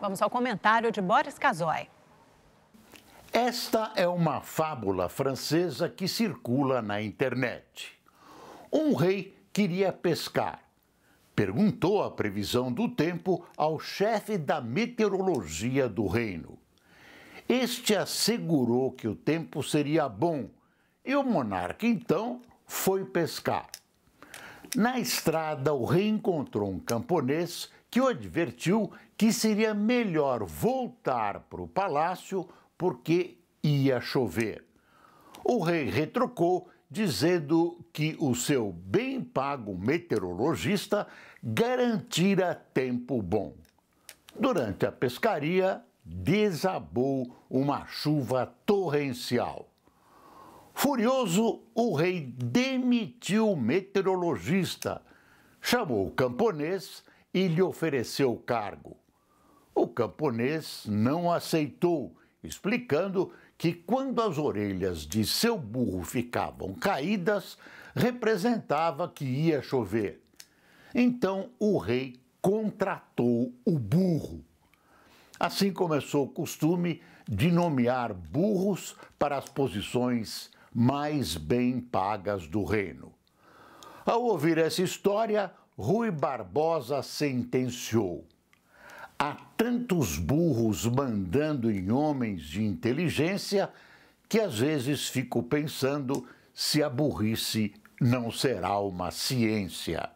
Vamos ao comentário de Boris Casoy. Esta é uma fábula francesa que circula na internet. Um rei queria pescar. Perguntou a previsão do tempo ao chefe da meteorologia do reino. Este assegurou que o tempo seria bom e o monarca então foi pescar. Na estrada, o rei encontrou um camponês que o advertiu que seria melhor voltar para o palácio porque ia chover. O rei retrocou, dizendo que o seu bem pago meteorologista garantira tempo bom. Durante a pescaria, desabou uma chuva torrencial. Furioso, o rei demitiu o meteorologista, chamou o camponês e lhe ofereceu o cargo. O camponês não aceitou, explicando que quando as orelhas de seu burro ficavam caídas, representava que ia chover. Então o rei contratou o burro. Assim começou o costume de nomear burros para as posições mais bem pagas do reino. Ao ouvir essa história, Rui Barbosa sentenciou: há tantos burros mandando em homens de inteligência que às vezes fico pensando se a burrice não será uma ciência.